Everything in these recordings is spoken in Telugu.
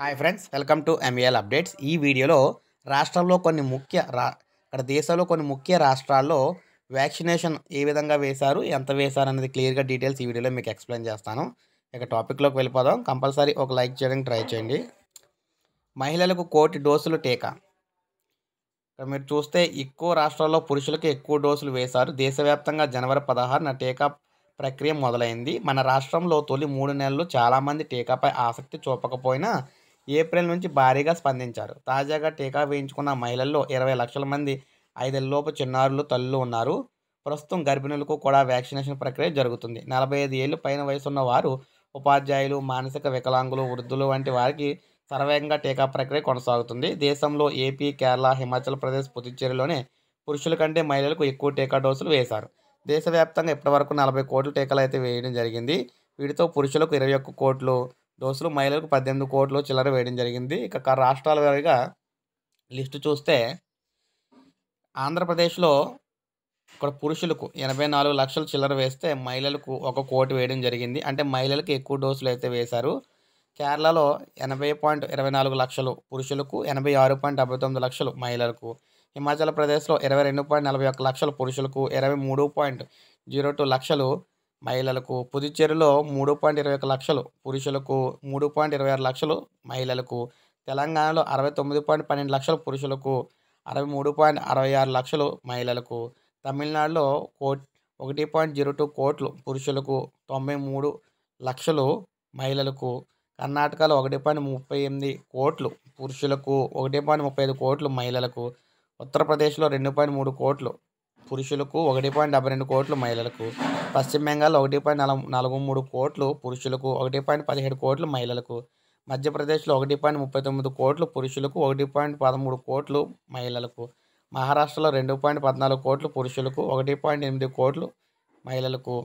hi friends welcome to MAL updates ఈ వీడియోలో రాష్ట్రంలో కొన్ని ముఖ్య రా ఇక్కడ దేశంలో కొన్ని ముఖ్య రాష్ట్రాల్లో వ్యాక్సినేషన్ ఏ విధంగా వేశారు ఎంత వేశారు అనేది క్లియర్గా డీటెయిల్స్ ఈ వీడియోలో మీకు ఎక్స్ప్లెయిన్ చేస్తాను ఇక టాపిక్లోకి వెళ్ళిపోదాం కంపల్సరీ ఒక లైక్ చేయడానికి ట్రై చేయండి మహిళలకు కోటి డోసులు టీకా మీరు చూస్తే ఎక్కువ రాష్ట్రాల్లో పురుషులకు ఎక్కువ డోసులు వేశారు దేశవ్యాప్తంగా జనవరి పదహారున టీకా ప్రక్రియ మొదలైంది మన రాష్ట్రంలో తొలి మూడు నెలలు చాలామంది టీకాపై ఆసక్తి చూపకపోయినా ఏప్రిల్ నుంచి భారీగా స్పందించారు తాజాగా టీకా వేయించుకున్న మహిళల్లో ఇరవై లక్షల మంది ఐదేళ్ళలోపు చిన్నారులు తల్లులు ఉన్నారు ప్రస్తుతం గర్భిణులకు కూడా వ్యాక్సినేషన్ ప్రక్రియ జరుగుతుంది నలభై ఐదు ఏళ్ళు పైన వయసున్న వారు ఉపాధ్యాయులు మానసిక వికలాంగులు వృద్ధులు వంటి వారికి సర్వేగంగా టీకా ప్రక్రియ కొనసాగుతుంది దేశంలో ఏపీ కేరళ హిమాచల్ ప్రదేశ్ పుదుచ్చేరిలోనే పురుషుల కంటే మహిళలకు ఎక్కువ టీకా డోసులు వేశారు దేశవ్యాప్తంగా ఇప్పటివరకు నలభై కోట్ల టీకాలు అయితే వేయడం జరిగింది వీటితో పురుషులకు ఇరవై ఒక్క కోట్లు డోసులు మహిళలకు పద్దెనిమిది కోట్లు చిల్లర వేయడం జరిగింది ఇక రాష్ట్రాల వారీగా లిస్టు చూస్తే ఆంధ్రప్రదేశ్లో ఇక్కడ పురుషులకు ఎనభై నాలుగు లక్షలు చిల్లర వేస్తే మహిళలకు ఒక కోటి వేయడం జరిగింది అంటే మహిళలకు ఎక్కువ డోసులు అయితే వేశారు కేరళలో ఎనభై పాయింట్ ఇరవై నాలుగు లక్షలు పురుషులకు ఎనభై ఆరు పాయింట్ డెబ్బై తొమ్మిది లక్షలు మహిళలకు హిమాచల్ ప్రదేశ్లో ఇరవై రెండు పాయింట్ నలభై ఒక్క లక్షలు పురుషులకు ఇరవై మూడు పాయింట్ జీరో టూ లక్షలు మహిళలకు పుదుచ్చేరిలో మూడు పాయింట్ ఇరవై ఒక లక్షలు పురుషులకు మూడు పాయింట్ ఇరవై ఆరు లక్షలు మహిళలకు తెలంగాణలో అరవై తొమ్మిది పాయింట్ పన్నెండు లక్షలు పురుషులకు అరవై మూడు పాయింట్ అరవై ఆరు లక్షలు మహిళలకు తమిళనాడులో కోట్ ఒకటి పాయింట్ జీరో టూ కోట్లు పురుషులకు తొంభై మూడు లక్షలు మహిళలకు కర్ణాటకలో ఒకటి పాయింట్ ముప్పై ఎనిమిది కోట్లు పురుషులకు ఒకటి పాయింట్ ముప్పై ఐదు కోట్లు మహిళలకు ఉత్తరప్రదేశ్లో రెండు పాయింట్ మూడు కోట్లు పురుషులకు ఒకటి పాయింట్ డెబ్బై రెండు కోట్లు మహిళలకు పశ్చిమ బెంగాల్ ఒకటి పాయింట్ నల నలభై మూడు కోట్లు పురుషులకు ఒకటి పాయింట్ పదిహేడు కోట్లు మహిళలకు మధ్యప్రదేశ్లో ఒకటి పాయింట్ ముప్పై తొమ్మిది కోట్లు పురుషులకు ఒకటి పాయింట్ పదమూడు కోట్లు మహిళలకు మహారాష్ట్రలో రెండు పాయింట్ పద్నాలుగు కోట్లు పురుషులకు ఒకటి పాయింట్ ఎనిమిది కోట్లు మహిళలకు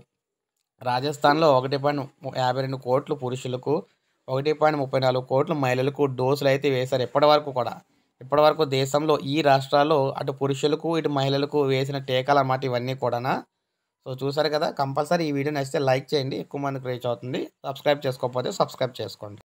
రాజస్థాన్లో ఒకటి పాయింట్ యాభై రెండు కోట్లు పురుషులకు ఒకటి పాయింట్ ముప్పై నాలుగు కోట్లు మహిళలకు డోసులు అయితే వేశారు ఇప్పటివరకు కూడా ఇప్పటివరకు దేశంలో ఈ రాష్ట్రాల్లో అటు పురుషులకు ఇటు మహిళలకు వేసిన టీకాలు అన్నమాట ఇవన్నీ కూడా సో చూసారు కదా కంపల్సరీ ఈ వీడియో నచ్చితే లైక్ చేయండి ఎక్కువ మందికి రీచ్ అవుతుంది సబ్స్క్రైబ్ చేసుకోకపోతే సబ్స్క్రైబ్ చేసుకోండి